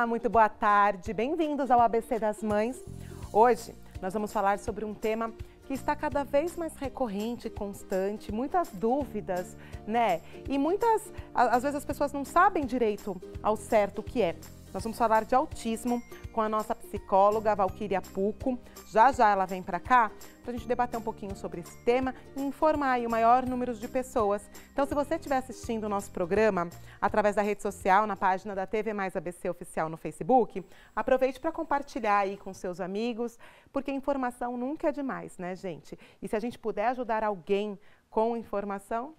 Olá, muito boa tarde. Bem-vindos ao ABC das Mães. Hoje nós vamos falar sobre um tema que está cada vez mais recorrente, constante, muitas dúvidas, né? E muitas, às vezes as pessoas não sabem direito ao certo o que é. Nós vamos falar de autismo com a nossa psicóloga Valquíria Puco. Já já ela vem para cá para a gente debater um pouquinho sobre esse tema e informar aí o maior número de pessoas. Então, se você estiver assistindo o nosso programa através da rede social, na página da TV Mais ABC Oficial no Facebook, aproveite para compartilhar aí com seus amigos, porque informação nunca é demais, né, gente? E se a gente puder ajudar alguém com informação,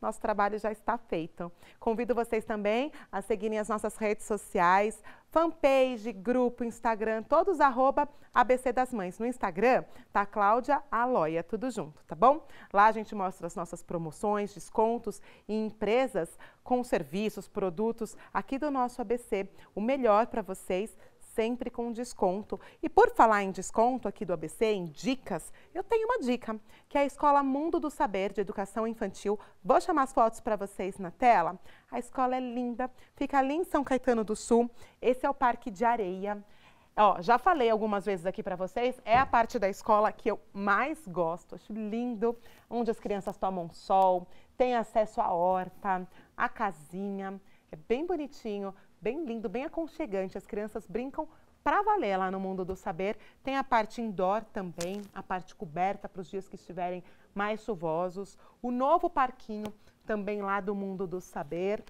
nosso trabalho já está feito. Convido vocês também a seguirem as nossas redes sociais, fanpage, grupo, Instagram, todos arroba ABC das Mães. No Instagram tá Cláudia Aloia, tudo junto, tá bom? Lá a gente mostra as nossas promoções, descontos e empresas com serviços, produtos aqui do nosso ABC. O melhor para vocês sempre com desconto. E por falar em desconto aqui do ABC, em dicas, eu tenho uma dica, que é a Escola Mundo do Saber de Educação Infantil. Vou chamar as fotos para vocês na tela. A escola é linda, fica ali em São Caetano do Sul. Esse é o Parque de Areia. Ó, já falei algumas vezes aqui para vocês, é a parte da escola que eu mais gosto, acho lindo, onde as crianças tomam sol, tem acesso à horta, à casinha, é bem bonitinho, bem lindo, bem aconchegante. As crianças brincam para valer lá no Mundo do Saber. Tem a parte indoor também, a parte coberta para os dias que estiverem mais chuvosos. O novo parquinho também lá do Mundo do Saber.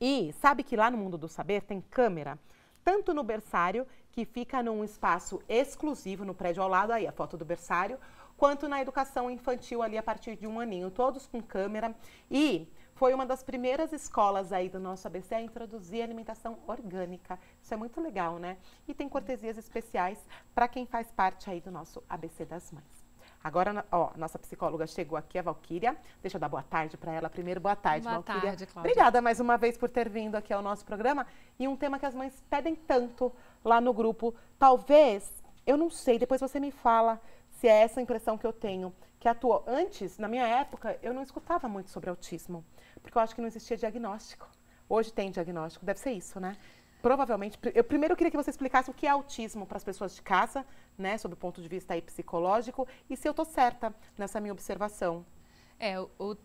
E sabe que lá no Mundo do Saber tem câmera? Tanto no berçário, que fica num espaço exclusivo no prédio ao lado, aí a foto do berçário, quanto na educação infantil ali a partir de um aninho, todos com câmera. E foi uma das primeiras escolas aí do nosso ABC a introduzir alimentação orgânica. Isso é muito legal, né? E tem cortesias especiais para quem faz parte aí do nosso ABC das Mães. Agora, ó, nossa psicóloga chegou aqui, a Valquíria. Deixa eu dar boa tarde para ela primeiro. Boa tarde, boa Valquíria. Boa tarde, Cláudia. Obrigada mais uma vez por ter vindo aqui ao nosso programa. E um tema que as mães pedem tanto lá no grupo. Talvez, eu não sei, depois você me fala se é essa impressão que eu tenho, que atuou. Antes, na minha época, eu não escutava muito sobre autismo porque eu acho que não existia diagnóstico. Hoje tem diagnóstico, deve ser isso, né? Provavelmente, eu primeiro queria que você explicasse o que é autismo para as pessoas de casa, né, sob o ponto de vista aí psicológico, e se eu estou certa nessa minha observação. É, o, o,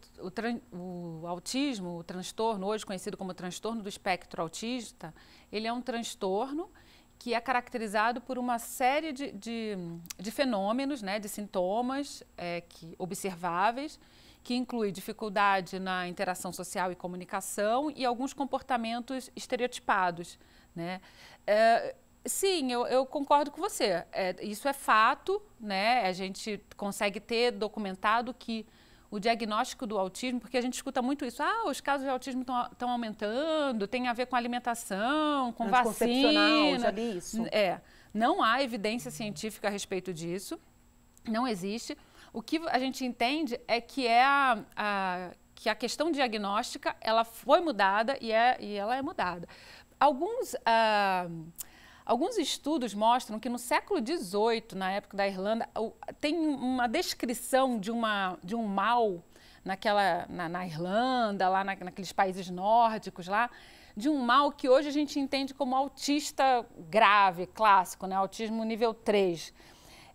o, o, autismo, o transtorno, hoje conhecido como transtorno do espectro autista, ele é um transtorno que é caracterizado por uma série de, de, de fenômenos, né, de sintomas é, que, observáveis, que inclui dificuldade na interação social e comunicação e alguns comportamentos estereotipados. Né? É, sim, eu, eu, concordo com você. É, isso é fato, né? a gente consegue ter documentado que o diagnóstico do autismo, porque a gente escuta muito isso. Ah, os casos de autismo estão aumentando, tem a ver com alimentação, com vacina. Já li isso. É, não há evidência científica a respeito disso, não existe. O que a gente entende é que é a, a que a questão diagnóstica ela foi mudada e, é, e ela é mudada. Alguns ah, Alguns estudos mostram que no século XVIII, na época da Irlanda, tem uma descrição de, uma, de um mal naquela, na, na Irlanda, lá na, naqueles países nórdicos lá, de um mal que hoje a gente entende como autista grave, clássico, né? autismo nível 3.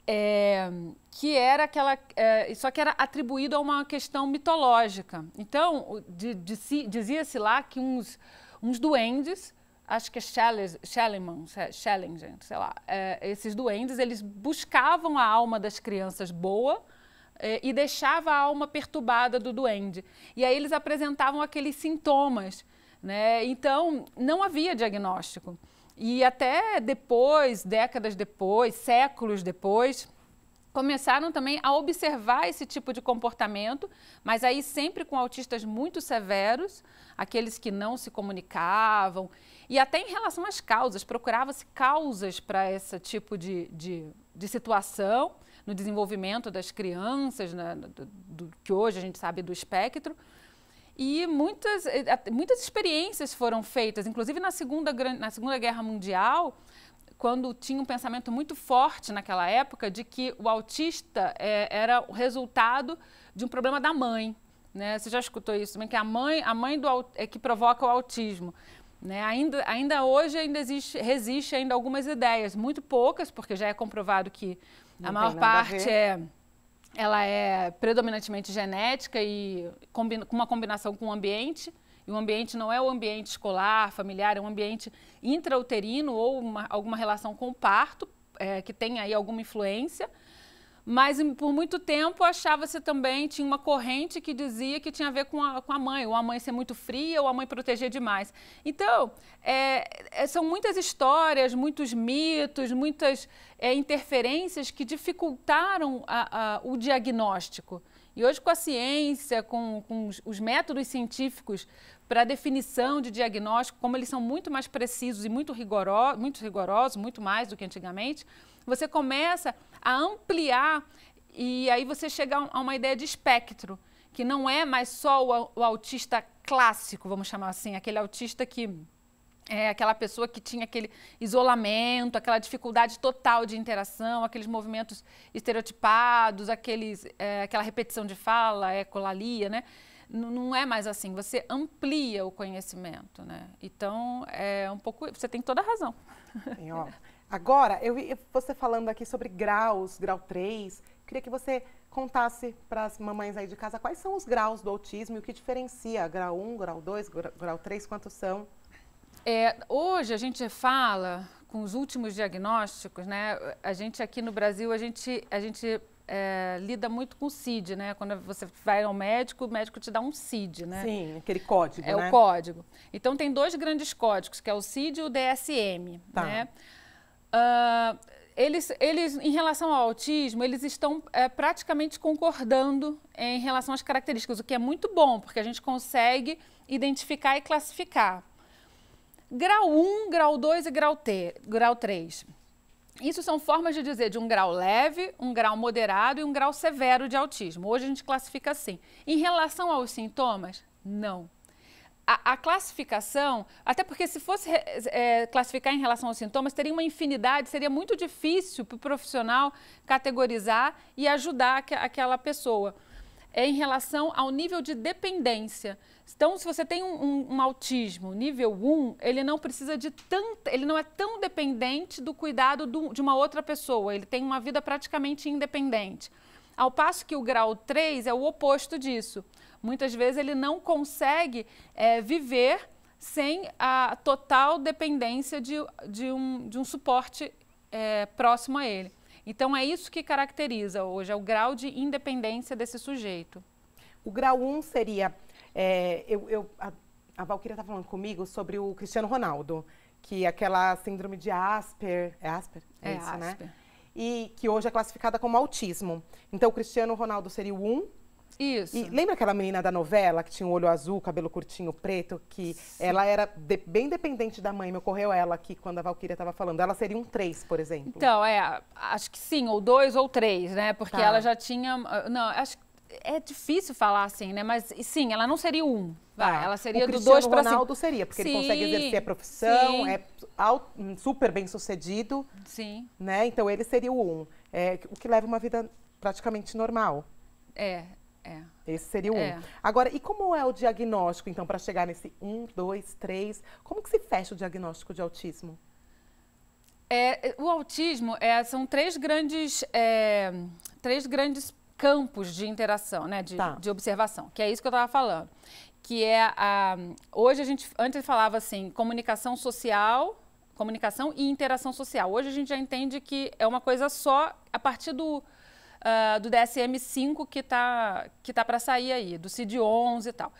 É, que era aquela. É, só que era atribuído a uma questão mitológica. Então, dizia-se lá que uns, uns duendes acho que é Schellemann, Schellinger, sei lá, é, esses duendes, eles buscavam a alma das crianças boa é, e deixava a alma perturbada do duende. E aí eles apresentavam aqueles sintomas, né? Então, não havia diagnóstico. E até depois, décadas depois, séculos depois, começaram também a observar esse tipo de comportamento, mas aí sempre com autistas muito severos, aqueles que não se comunicavam, e até em relação às causas, procurava-se causas para esse tipo de, de, de, situação no desenvolvimento das crianças, né, do, do, que hoje a gente sabe do espectro, e muitas, eh, muitas experiências foram feitas, inclusive na Segunda, na Segunda Guerra Mundial, quando tinha um pensamento muito forte naquela época de que o autista é, era o resultado de um problema da mãe. Né? Você já escutou isso também, que a mãe, a mãe do, é que provoca o autismo. Né? Ainda, ainda hoje ainda existe, resiste ainda algumas ideias, muito poucas, porque já é comprovado que Não a maior parte a é ela é predominantemente genética e com uma combinação com o ambiente. E o ambiente não é o ambiente escolar, familiar, é um ambiente intrauterino ou uma, alguma relação com o parto, é, que tem aí alguma influência. Mas por muito tempo achava-se também, tinha uma corrente que dizia que tinha a ver com a, com a mãe, ou a mãe ser muito fria, ou a mãe proteger demais. Então, é, é são muitas histórias, muitos mitos, muitas é, interferências que dificultaram a, a, o diagnóstico. E hoje, com a ciência, com, com os métodos científicos para definição de diagnóstico, como eles são muito mais precisos e muito, rigoro, muito rigorosos, muito mais do que antigamente, você começa a ampliar e aí você chega a uma ideia de espectro, que não é mais só o, o autista clássico, vamos chamar assim, aquele autista que é, aquela pessoa que tinha aquele isolamento, aquela dificuldade total de interação, aqueles movimentos estereotipados, aqueles, é, aquela repetição de fala, ecolalia, né? N não é mais assim, você amplia o conhecimento, né? Então, é um pouco, você tem toda a razão. Ó. Agora, eu vi você falando aqui sobre graus, grau 3, queria que você contasse para as mamães aí de casa quais são os graus do autismo e o que diferencia grau 1, grau 2, grau 3, quantos são? É, hoje a gente fala com os últimos diagnósticos, né? A gente aqui no Brasil a gente a gente é, lida muito com o CID, né? Quando você vai ao médico, o médico te dá um CID, né? Sim, aquele código, É né? o código. Então tem dois grandes códigos, que é o CID e o DSM, tá. né? Uh, eles, eles, em relação ao autismo, eles estão é, praticamente concordando em relação às características, o que é muito bom, porque a gente consegue identificar e classificar. Grau 1, grau 2 e grau, T, grau 3. Isso são formas de dizer de um grau leve, um grau moderado e um grau severo de autismo. Hoje a gente classifica assim. Em relação aos sintomas, não. A, a classificação, até porque se fosse é, classificar em relação aos sintomas, teria uma infinidade, seria muito difícil para o profissional categorizar e ajudar aquela pessoa é em relação ao nível de dependência. Então, se você tem um, um, um, autismo nível 1, ele não precisa de tanto, ele não é tão dependente do cuidado do, de uma outra pessoa, ele tem uma vida praticamente independente. Ao passo que o grau 3 é o oposto disso. Muitas vezes ele não consegue é, viver sem a total dependência de, de, um, de um suporte é, próximo a ele. Então é isso que caracteriza hoje, é o grau de independência desse sujeito. O grau 1 um seria, é, eu, eu, a, a Valquíria está falando comigo sobre o Cristiano Ronaldo, que é aquela síndrome de Asper, é Asper? É, é isso, né? Asper. né? E que hoje é classificada como autismo. Então o Cristiano Ronaldo seria o 1, um, isso. E lembra aquela menina da novela que tinha um olho azul, cabelo curtinho preto, que Sim. ela era de, bem dependente da mãe, me ocorreu ela aqui quando a Valkyria estava falando. Ela seria um três, por exemplo. Então, é, acho que sim, ou dois ou três, né? Porque tá. ela já tinha. Ah, não, acho que é difícil falar assim, né? Mas sim, ela não seria um. Vai, ah, ela seria do dois para Ronaldo seria, porque sim, ele consegue exercer a profissão, sim. é hum, super bem sucedido. Sim. Né? Então ele seria o um, é, o que leva uma vida praticamente normal. É, é. Esse seria o É. Um. Agora, e como é o diagnóstico, então, para chegar nesse um dois três Como que se fecha o diagnóstico de autismo? É, o autismo é, são três grandes, é, três grandes campos de interação, né, de, tá. de observação, que é isso que eu estava falando. Que é a. Hoje a gente. Antes falava assim, comunicação social, comunicação e interação social. Hoje a gente já entende que é uma coisa só a partir do uh, do DSM-5 que está que tá, tá para sair aí, do CID-11 e tal,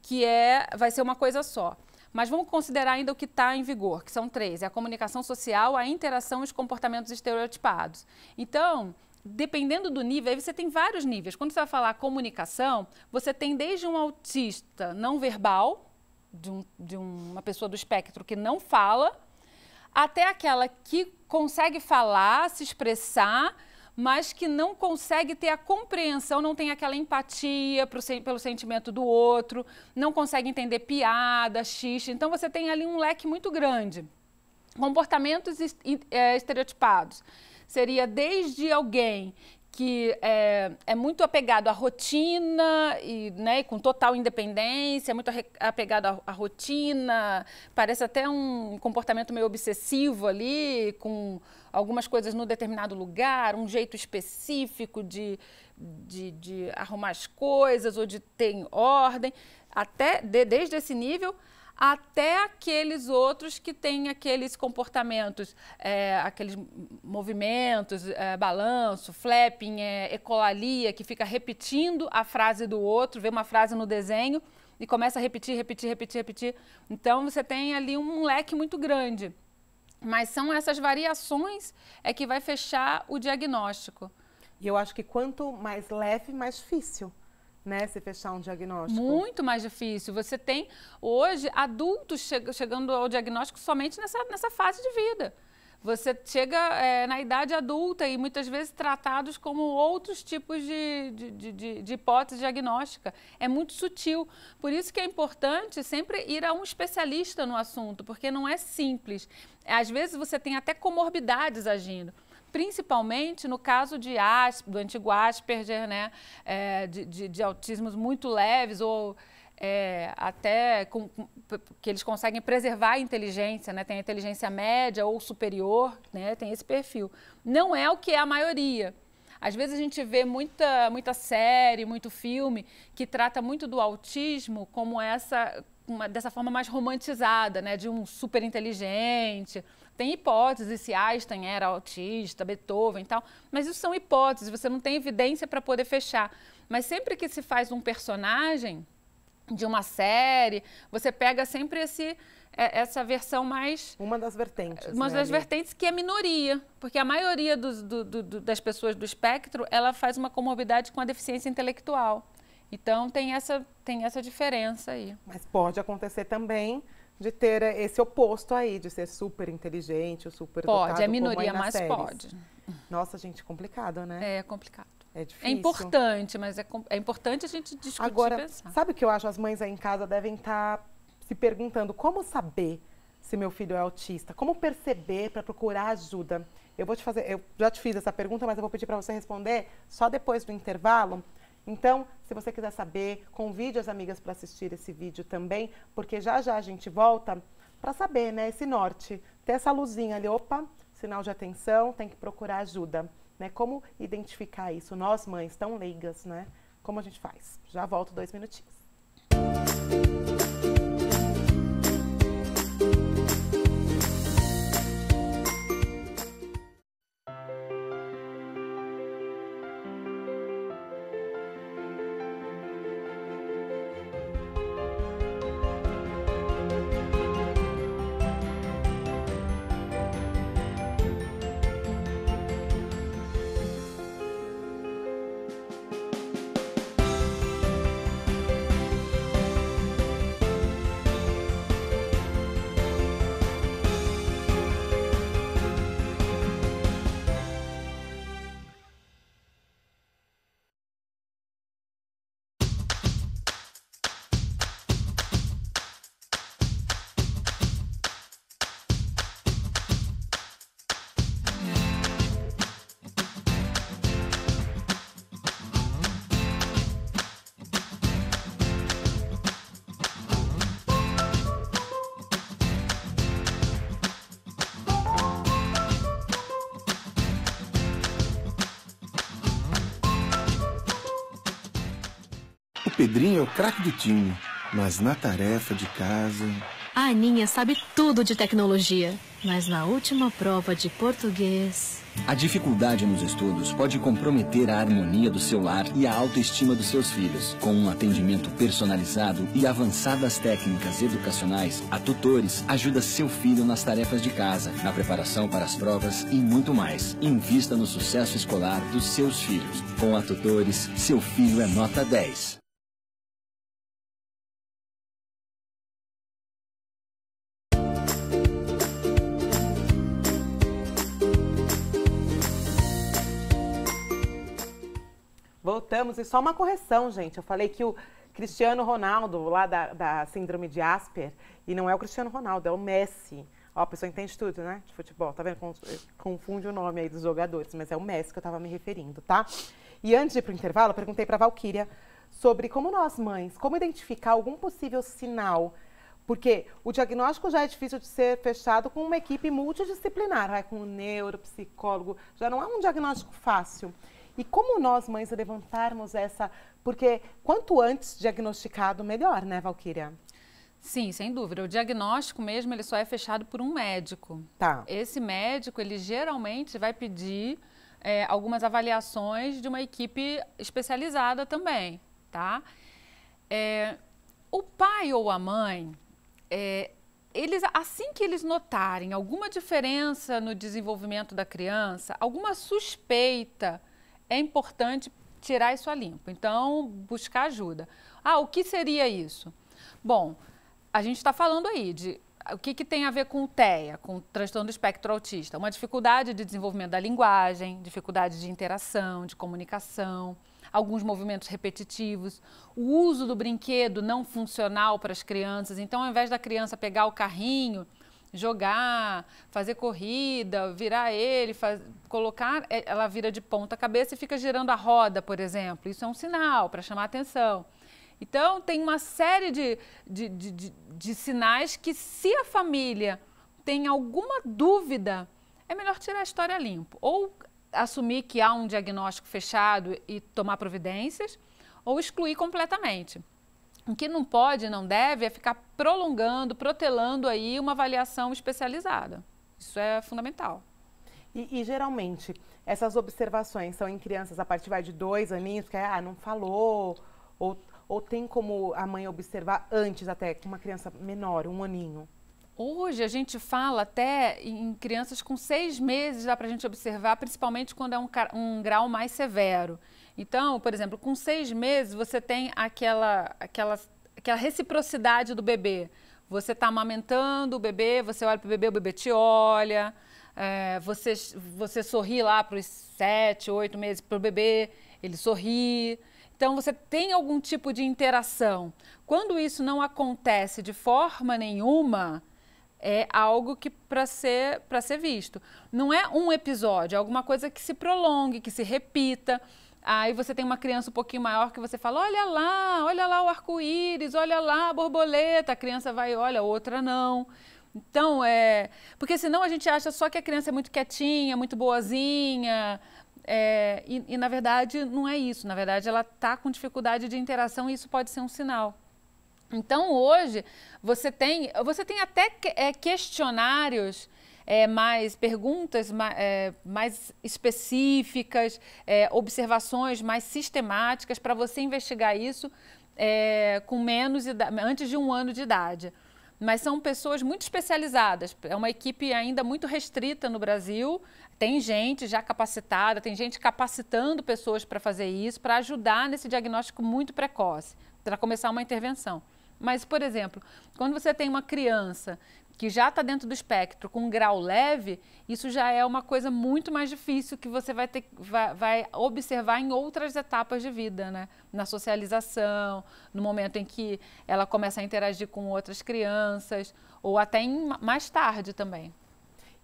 que é, vai ser uma coisa só. Mas vamos considerar ainda o que está em vigor, que são três: é a comunicação social, a interação e os comportamentos estereotipados. Então, dependendo do nível, aí você tem vários níveis. Quando você vai falar comunicação, você tem desde um autista não verbal, de, um, de uma pessoa do espectro que não fala, até aquela que consegue falar, se expressar mas que não consegue ter a compreensão, não tem aquela empatia pro, pelo sentimento do outro, não consegue entender piada, xixi. Então você tem ali um leque muito grande. Comportamentos eh, estereotipados seria desde alguém que é, é, muito apegado à rotina e né, com total independência, é muito apegado à, à, rotina, parece até um comportamento meio obsessivo ali, com algumas coisas no determinado lugar, um jeito específico de, de, de arrumar as coisas ou de ter em ordem, até de, desde esse nível até aqueles outros que têm aqueles comportamentos, é, aqueles movimentos, é, balanço, flapping, é, ecolalia, que fica repetindo a frase do outro, vê uma frase no desenho e começa a repetir, repetir, repetir, repetir. Então você tem ali um leque muito grande. Mas são essas variações é que vai fechar o diagnóstico. E eu acho que quanto mais leve, mais difícil né, se fechar um diagnóstico? Muito mais difícil. Você tem hoje adultos che chegando ao diagnóstico somente nessa, nessa fase de vida. Você chega é, na idade adulta e muitas vezes tratados como outros tipos de, de, de, de, hipótese diagnóstica. É muito sutil. Por isso que é importante sempre ir a um especialista no assunto, porque não é simples. Às vezes você tem até comorbidades agindo principalmente no caso de do antigo Asperger, né, é, de, de, de, autismos muito leves ou é, até com, com, que eles conseguem preservar a inteligência, né, tem a inteligência média ou superior, né, tem esse perfil. Não é o que é a maioria. Às vezes a gente vê muita, muita série, muito filme que trata muito do autismo como essa uma, dessa forma mais romantizada, né, de um super inteligente. Tem hipóteses se Einstein era autista, Beethoven e tal, mas isso são hipóteses, você não tem evidência para poder fechar. Mas sempre que se faz um personagem de uma série, você pega sempre esse é, essa versão mais. Uma das vertentes. Uma né, das ali? vertentes que é minoria, porque a maioria dos, do, do, das pessoas do espectro ela faz uma comorbidade com a deficiência intelectual. Então tem essa, tem essa diferença aí. Mas pode acontecer também de ter eh, esse oposto aí, de ser super inteligente, super Pode, dotado, é, é minoria, mas séries. pode. Nossa, gente, complicado, né? É complicado. É, é difícil. É importante, mas é, é importante a gente discutir Agora, e pensar. sabe o que eu acho? As mães aí em casa devem estar tá se perguntando como saber se meu filho é autista, como perceber para procurar ajuda. Eu vou te fazer, eu já te fiz essa pergunta, mas eu vou pedir para você responder só depois do intervalo. Então, se você quiser saber, convide as amigas para assistir esse vídeo também, porque já já a gente volta para saber, né, esse norte, ter essa luzinha ali, opa, sinal de atenção, tem que procurar ajuda, né? Como identificar isso? Nós mães tão leigas, né? Como a gente faz? Já volto dois minutinhos. Música Pedrinho é o craque do time, mas na tarefa de casa. A Aninha sabe tudo de tecnologia, mas na última prova de português. A dificuldade nos estudos pode comprometer a harmonia do seu lar e a autoestima dos seus filhos. Com um atendimento personalizado e avançadas técnicas educacionais, a Tutores ajuda seu filho nas tarefas de casa, na preparação para as provas e muito mais. Invista no sucesso escolar dos seus filhos. Com a Tutores, seu filho é nota 10. Voltamos. E só uma correção, gente. Eu falei que o Cristiano Ronaldo, lá da, da Síndrome de Asper, e não é o Cristiano Ronaldo, é o Messi. Ó, a pessoa entende tudo, né? De futebol, tá vendo? Eh, confunde o nome aí dos jogadores, mas é o Messi que eu tava me referindo, tá? E antes de ir pro intervalo, eu perguntei pra Valkyria sobre como nós, mães, como identificar algum possível sinal porque o diagnóstico já é difícil de ser fechado com uma equipe multidisciplinar, vai com o neuropsicólogo, já não é um diagnóstico fácil. E como nós, mães, levantarmos essa. Porque quanto antes diagnosticado, melhor, né, Valquíria? Sim, sem dúvida. O diagnóstico mesmo, ele só é fechado por um médico. Tá. Esse médico, ele geralmente vai pedir é, algumas avaliações de uma equipe especializada também, tá? É, o pai ou a mãe, é, eles, assim que eles notarem alguma diferença no desenvolvimento da criança, alguma suspeita é importante tirar isso a limpo. Então, buscar ajuda. Ah, o que seria isso? Bom, a gente está falando aí de o que, que, tem a ver com o TEA, com o transtorno do espectro autista? Uma dificuldade de desenvolvimento da linguagem, dificuldade de interação, de comunicação, alguns movimentos repetitivos, o uso do brinquedo não funcional para as crianças. Então, ao invés da criança pegar o carrinho jogar, fazer corrida, virar ele, faz, colocar, é, ela vira de ponta cabeça e fica girando a roda, por exemplo. Isso é um sinal para chamar atenção. Então, tem uma série de, de, de, de, sinais que, se a família tem alguma dúvida, é melhor tirar a história limpo. Ou assumir que há um diagnóstico fechado e tomar providências, ou excluir completamente. O que não pode, não deve, é ficar prolongando, protelando aí uma avaliação especializada. Isso é fundamental. E, e, geralmente, essas observações são em crianças a partir de dois aninhos, que é, ah, não falou, ou, ou tem como a mãe observar antes até, uma criança menor, um aninho? Hoje a gente fala até em crianças com seis meses dá para a gente observar, principalmente quando é um, um grau mais severo. Então, por exemplo, com seis meses você tem aquela, aquela, aquela reciprocidade do bebê. Você está amamentando o bebê, você olha para o bebê, o bebê te olha, é, você, você sorri lá para os sete, oito meses para o bebê, ele sorri. Então você tem algum tipo de interação. Quando isso não acontece de forma nenhuma, é algo que para ser para ser visto. Não é um episódio, é alguma coisa que se prolongue, que se repita. Aí você tem uma criança um pouquinho maior que você fala: "Olha lá, olha lá o arco-íris, olha lá a borboleta". A criança vai, olha, outra não. Então, é, porque senão a gente acha só que a criança é muito quietinha, muito boazinha, é, e, e, na verdade não é isso. Na verdade, ela está com dificuldade de interação e isso pode ser um sinal. Então hoje você tem, você tem até é, questionários é, mais perguntas mais, é, mais específicas, é, observações mais sistemáticas para você investigar isso é, com menos antes de um ano de idade. Mas são pessoas muito especializadas, é uma equipe ainda muito restrita no Brasil. Tem gente já capacitada, tem gente capacitando pessoas para fazer isso, para ajudar nesse diagnóstico muito precoce, para começar uma intervenção. Mas, por exemplo, quando você tem uma criança que já está dentro do espectro com um grau leve, isso já é uma coisa muito mais difícil que você vai, ter, vai, vai, observar em outras etapas de vida, né? Na socialização, no momento em que ela começa a interagir com outras crianças, ou até em, mais tarde também.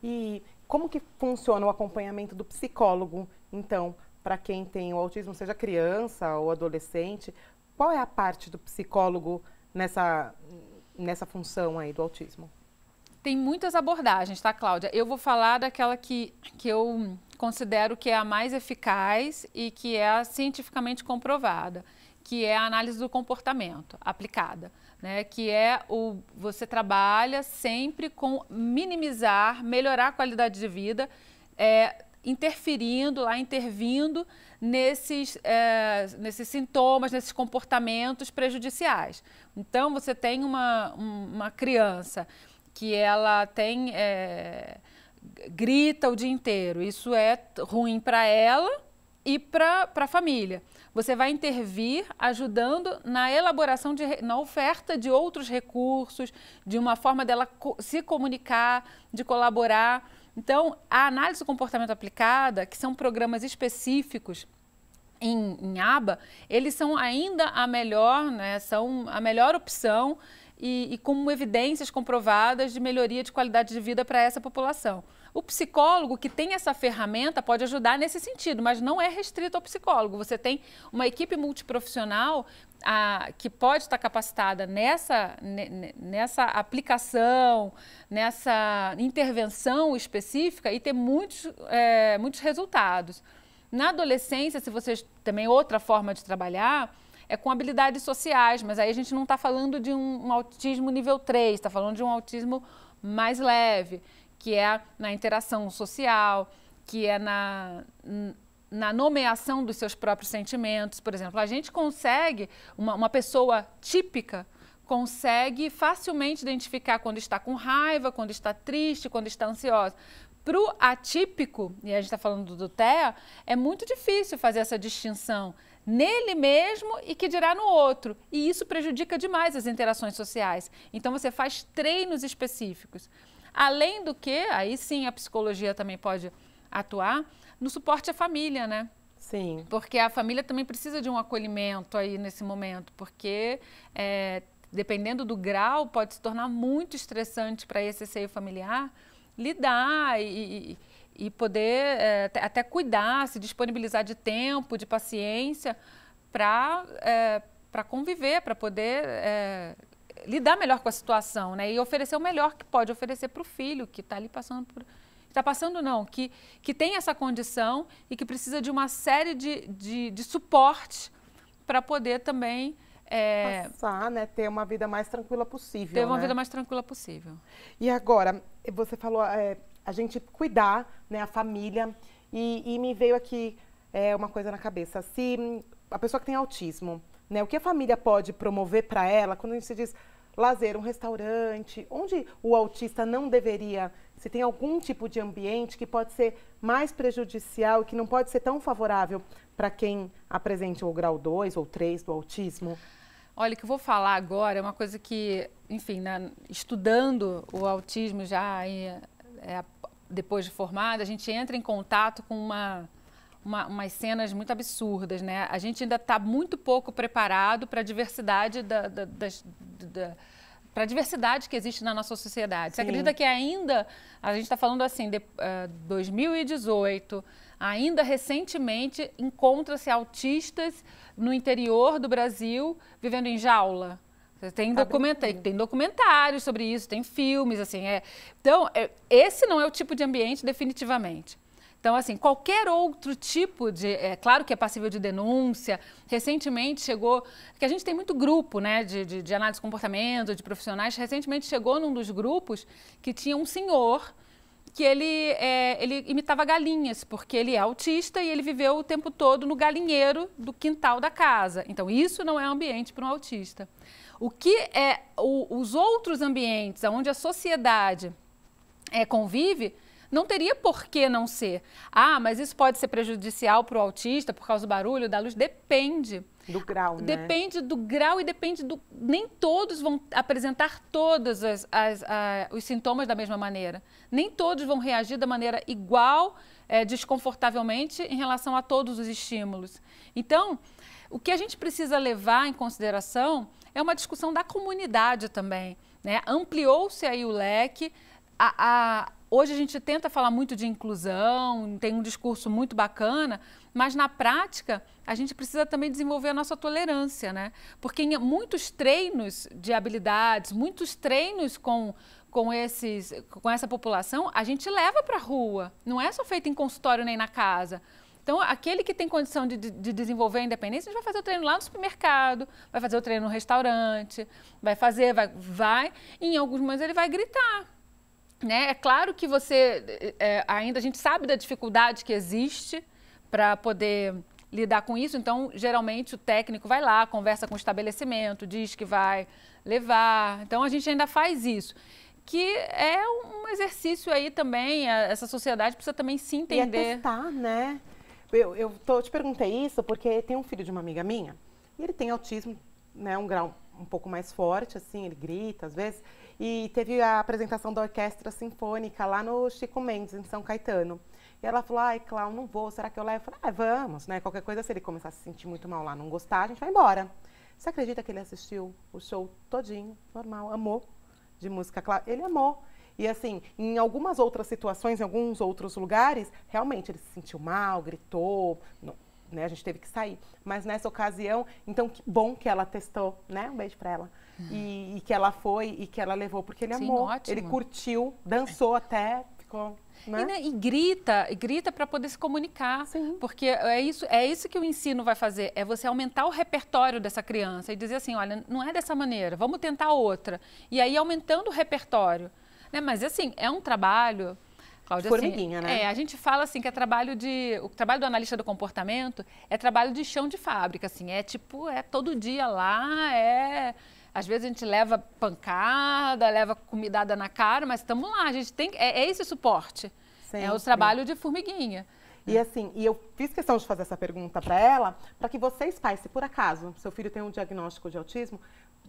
E como que funciona o acompanhamento do psicólogo, então, para quem tem o autismo, seja criança ou adolescente? Qual é a parte do psicólogo nessa, nessa função aí do autismo? Tem muitas abordagens, tá, Cláudia? Eu vou falar daquela que, que eu considero que é a mais eficaz e que é a cientificamente comprovada, que é a análise do comportamento aplicada, né? Que é o você trabalha sempre com minimizar, melhorar a qualidade de vida, é, interferindo, lá intervindo nesses, é, nesses sintomas, nesses comportamentos prejudiciais. Então, você tem uma, uma criança que ela tem. É, grita o dia inteiro. Isso é ruim para ela e para a família. Você vai intervir ajudando na elaboração, de, na oferta de outros recursos, de uma forma dela se comunicar, de colaborar. Então, a análise do comportamento aplicada, que são programas específicos em, em aba, eles são ainda a melhor, né, são a melhor opção e, e como evidências comprovadas de melhoria de qualidade de vida para essa população. O psicólogo que tem essa ferramenta pode ajudar nesse sentido, mas não é restrito ao psicólogo. Você tem uma equipe multiprofissional a, que pode estar capacitada nessa, nessa aplicação, nessa intervenção específica e ter muitos, é, muitos resultados. Na adolescência, se vocês também é outra forma de trabalhar, é com habilidades sociais, mas aí a gente não está falando de um, um autismo nível 3, está falando de um autismo mais leve que é na interação social, que é na, na nomeação dos seus próprios sentimentos. Por exemplo, a gente consegue, uma, uma pessoa típica, consegue facilmente identificar quando está com raiva, quando está triste, quando está ansiosa. Para o atípico, e a gente está falando do TEA, é muito difícil fazer essa distinção nele mesmo e que dirá no outro. E isso prejudica demais as interações sociais. Então você faz treinos específicos. Além do que, aí sim a psicologia também pode atuar no suporte à família, né? Sim. Porque a família também precisa de um acolhimento aí nesse momento, porque é, dependendo do grau, pode se tornar muito estressante para esse seio familiar lidar e, e, e poder é, até cuidar, se disponibilizar de tempo, de paciência para é, para conviver, para poder é, lidar melhor com a situação, né? E oferecer o melhor que pode oferecer para o filho que está ali passando por está passando não, que, que tem essa condição e que precisa de uma série de, de, de suporte para poder também é, passar, né, ter uma vida mais tranquila possível. Ter uma né? vida mais tranquila possível. E agora, você falou é, a gente cuidar, né, a família e, e me veio aqui é, uma coisa na cabeça. Se a pessoa que tem autismo, né? O que a família pode promover para ela quando a gente diz lazer, um restaurante, onde o autista não deveria, se tem algum tipo de ambiente que pode ser mais prejudicial e que não pode ser tão favorável para quem apresente o grau 2 ou 3 do autismo? Olha, o que eu vou falar agora é uma coisa que, enfim, na, estudando o autismo já em, é, depois de formada, a gente entra em contato com uma uma, umas cenas muito absurdas, né? A gente ainda está muito pouco preparado para a diversidade da, da, da para a diversidade que existe na nossa sociedade. Sim. Você acredita que ainda, a gente está falando assim, de, uh, eh, 2018, ainda recentemente encontra-se autistas no interior do Brasil vivendo em jaula? Tem, documenta tem documentários sobre isso, tem filmes, assim. É. Então, é, esse não é o tipo de ambiente, definitivamente. Então, assim, qualquer outro tipo de. É claro que é passível de denúncia. Recentemente chegou. que a gente tem muito grupo, né, de, de, de análise de comportamento, de profissionais. Recentemente chegou num dos grupos que tinha um senhor que ele, é, ele imitava galinhas, porque ele é autista e ele viveu o tempo todo no galinheiro do quintal da casa. Então, isso não é ambiente para um autista. O que é o, os outros ambientes onde a sociedade é, convive não teria por que não ser. Ah, mas isso pode ser prejudicial para o autista por causa do barulho, da luz? Depende. Do grau, né? Depende do grau e depende do. Nem todos vão apresentar todos as, as, as, os sintomas da mesma maneira. Nem todos vão reagir da maneira igual, é, desconfortavelmente, em relação a todos os estímulos. Então, o que a gente precisa levar em consideração é uma discussão da comunidade também. Né? Ampliou-se aí o leque. A, a, Hoje a gente tenta falar muito de inclusão, tem um discurso muito bacana, mas na prática a gente precisa também desenvolver a nossa tolerância, né? Porque muitos treinos de habilidades, muitos treinos com, com, esses, com essa população, a gente leva para a rua, não é só feito em consultório nem na casa. Então, aquele que tem condição de, de, desenvolver a independência, a gente vai fazer o treino lá no supermercado, vai fazer o treino no restaurante, vai fazer, vai, vai. E em alguns momentos ele vai gritar, né? É claro que você é, ainda a gente sabe da dificuldade que existe para poder lidar com isso. Então, geralmente o técnico vai lá, conversa com o estabelecimento, diz que vai levar. Então, a gente ainda faz isso. Que é um exercício aí também, a, essa sociedade precisa também se entender. E é testar, né? Eu, eu, tô, te perguntei isso porque tem um filho de uma amiga minha e ele tem autismo, né, um grau um pouco mais forte, assim, ele grita às vezes. E teve a apresentação da Orquestra Sinfônica lá no Chico Mendes, em São Caetano. E ela falou, ai, Clau, não vou, será que eu levo? Eu falei, ah, vamos, né? Qualquer coisa, se ele começar a se sentir muito mal lá, não gostar, a gente vai embora. Você acredita que ele assistiu o show todinho, normal, amou, de música clássica? Ele amou. E assim, em algumas outras situações, em alguns outros lugares, realmente ele se sentiu mal, gritou, não, né? A gente teve que sair. Mas nessa ocasião, então que bom que ela testou, né? Um beijo para ela. Uhum. E, e, que ela foi e que ela levou, porque ele Sim, amou. Ótimo. Ele curtiu, dançou até, ficou. Né? E, né, e, grita, e grita para poder se comunicar, Sim. porque é isso, é isso que o ensino vai fazer, é você aumentar o repertório dessa criança e dizer assim, olha, não é dessa maneira, vamos tentar outra. E aí aumentando o repertório, né? Mas assim, é um trabalho Cláudia, formiguinha, assim, né? É, a gente fala assim que é trabalho de. O trabalho do analista do comportamento é trabalho de chão de fábrica, assim. É tipo, é todo dia lá, é. Às vezes a gente leva pancada, leva comidada na cara, mas estamos lá, a gente tem. É, é esse suporte. Sempre. É o trabalho de formiguinha. E assim, e eu fiz questão de fazer essa pergunta para ela, para que vocês, pais, se por acaso seu filho tem um diagnóstico de autismo,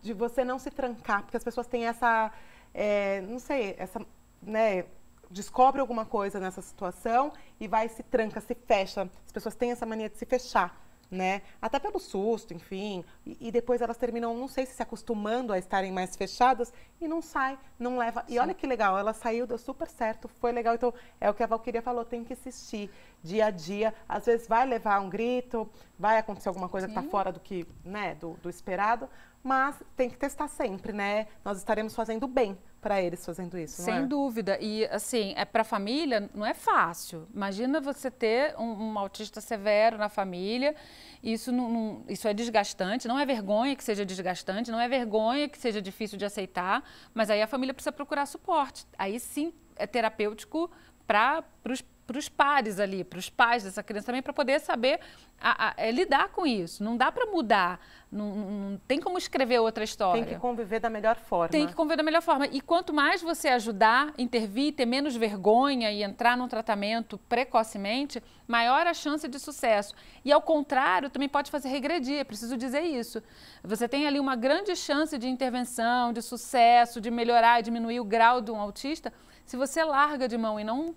de você não se trancar, porque as pessoas têm essa, é, não sei, essa, né, descobre alguma coisa nessa situação e vai se tranca, se fecha. As pessoas têm essa mania de se fechar, né? Até pelo susto, enfim. E, e depois elas terminam, não sei se se acostumando a estarem mais fechadas e não sai, não leva. E olha que legal, ela saiu, deu super certo, foi legal. Então é o que a Valquíria falou, tem que insistir dia a dia, às vezes vai levar um grito, vai acontecer alguma coisa tá Sim. que está fora do que, né, do, do esperado, mas tem que testar sempre, né? Nós estaremos fazendo bem para eles fazendo isso, Sem é? dúvida. E assim, é para a família não é fácil. Imagina você ter um, um autista severo na família. Isso não, não, isso é desgastante. Não é vergonha que seja desgastante. Não é vergonha que seja difícil de aceitar. Mas aí a família precisa procurar suporte. Aí sim é terapêutico para os para os pares ali, para os pais dessa criança também, para poder saber a, a, é lidar com isso. Não dá para mudar, não, não, tem como escrever outra história. Tem que conviver da melhor forma. Tem que conviver da melhor forma. E quanto mais você ajudar, intervir, ter menos vergonha e entrar num tratamento precocemente, maior a chance de sucesso. E ao contrário, também pode fazer regredir, é preciso dizer isso. Você tem ali uma grande chance de intervenção, de sucesso, de melhorar e diminuir o grau de um autista, se você larga de mão e não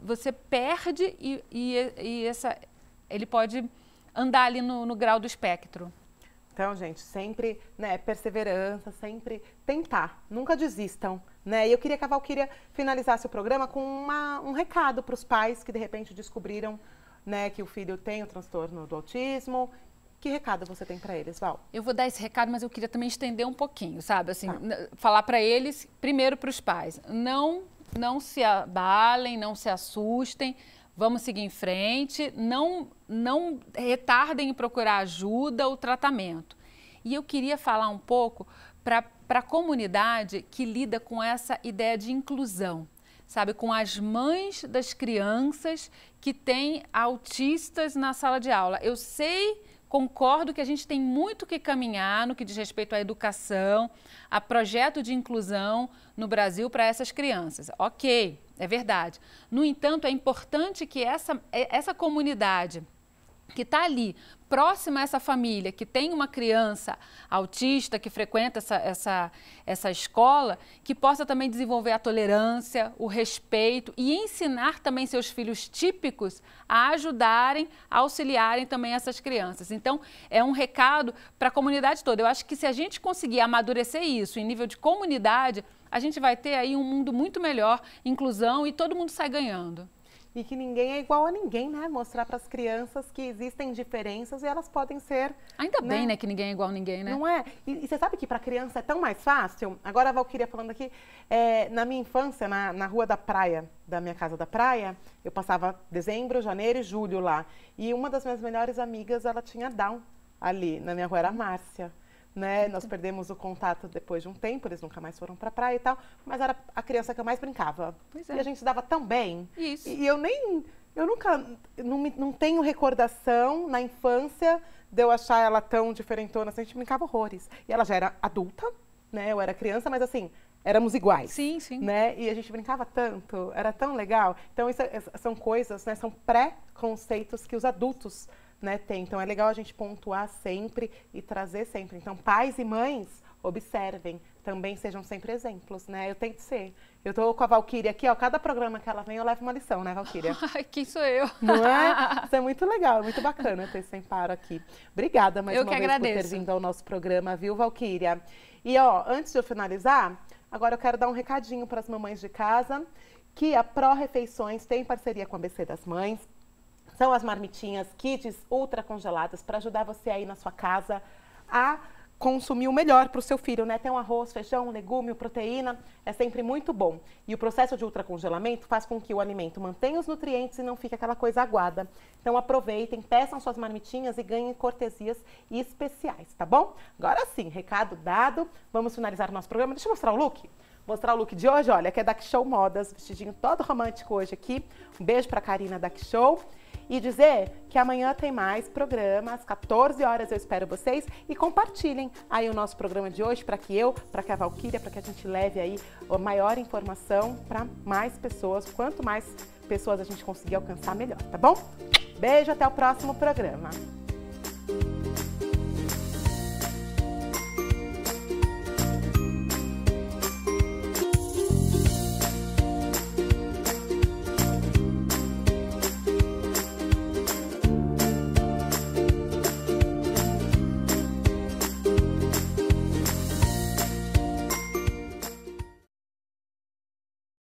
você perde e, e, e essa, ele pode andar ali no, no grau do espectro. Então, gente, sempre, né, perseverança, sempre tentar, nunca desistam, né? E eu queria que a Valquíria finalizasse o programa com uma, um recado para os pais que de repente descobriram, né, que o filho tem o transtorno do autismo. Que recado você tem para eles, Val? Eu vou dar esse recado, mas eu queria também estender um pouquinho, sabe? Assim, tá. falar para eles, primeiro para os pais, não não se abalem, não se assustem, vamos seguir em frente, não, não retardem em procurar ajuda ou tratamento. E eu queria falar um pouco para a comunidade que lida com essa ideia de inclusão, sabe? Com as mães das crianças que têm autistas na sala de aula. Eu sei Concordo que a gente tem muito que caminhar no que diz respeito à educação, a projeto de inclusão no Brasil para essas crianças. Ok, é verdade. No entanto, é importante que essa, é, essa comunidade que está ali próxima a essa família, que tem uma criança autista, que frequenta essa, essa, essa escola, que possa também desenvolver a tolerância, o respeito e ensinar também seus filhos típicos a ajudarem, a auxiliarem também essas crianças. Então, é um recado para a comunidade toda. Eu acho que se a gente conseguir amadurecer isso em nível de comunidade, a gente vai ter aí um mundo muito melhor, inclusão e todo mundo sai ganhando e que ninguém é igual a ninguém, né? Mostrar para as crianças que existem diferenças e elas podem ser. Ainda né? bem, né, que ninguém é igual a ninguém, né? Não é? E, e você sabe que para criança é tão mais fácil? Agora a Valkyria falando aqui, é, na minha infância, na, na rua da praia, da minha casa da praia, eu passava dezembro, janeiro e julho lá. E uma das minhas melhores amigas, ela tinha Down ali na minha rua, era a Márcia né? Nós perdemos o contato depois de um tempo, eles nunca mais foram pra praia e tal, mas era a criança que eu mais brincava. É. E a gente se dava tão bem. Isso. E eu nem. Eu nunca. Não, me, não tenho recordação na infância de eu achar ela tão diferentona. Assim. a gente brincava horrores. E ela já era adulta, né? Eu era criança, mas assim, éramos iguais. Sim, sim. Né? E a gente brincava tanto, era tão legal. Então, isso é, são coisas, né? São pré-conceitos que os adultos né, tem. Então é legal a gente pontuar sempre e trazer sempre. Então, pais e mães, observem, também sejam sempre exemplos, né? Eu tento ser. Eu tô com a Valkyria aqui, ó, cada programa que ela vem eu levo uma lição, né, Valkyria? Quem sou eu? Não é? Isso é muito legal, muito bacana ter sem paro aqui. Obrigada mais eu uma vez agradeço. por ter vindo ao nosso programa, viu, Valkyria? E ó, antes de eu finalizar, agora eu quero dar um recadinho para as mamães de casa que a Pró Refeições tem parceria com a BC das Mães são as marmitinhas, kits ultra congeladas para ajudar você aí na sua casa a consumir o melhor para o seu filho, né? Tem um arroz, feijão, legume, proteína, é sempre muito bom. E o processo de ultracongelamento faz com que o alimento mantenha os nutrientes e não fique aquela coisa aguada. Então aproveitem, peçam suas marmitinhas e ganhem cortesias especiais, tá bom? Agora sim, recado dado, vamos finalizar o nosso programa. Deixa eu mostrar o look. Mostrar o look de hoje, olha, que é da Show Modas, vestidinho todo romântico hoje aqui. Um beijo para Karina da Show e dizer que amanhã tem mais programa, às 14 horas eu espero vocês e compartilhem aí o nosso programa de hoje para que eu, para que a Valquíria, para que a gente leve aí a maior informação para mais pessoas. Quanto mais pessoas a gente conseguir alcançar, melhor, tá bom? Beijo, até o próximo programa.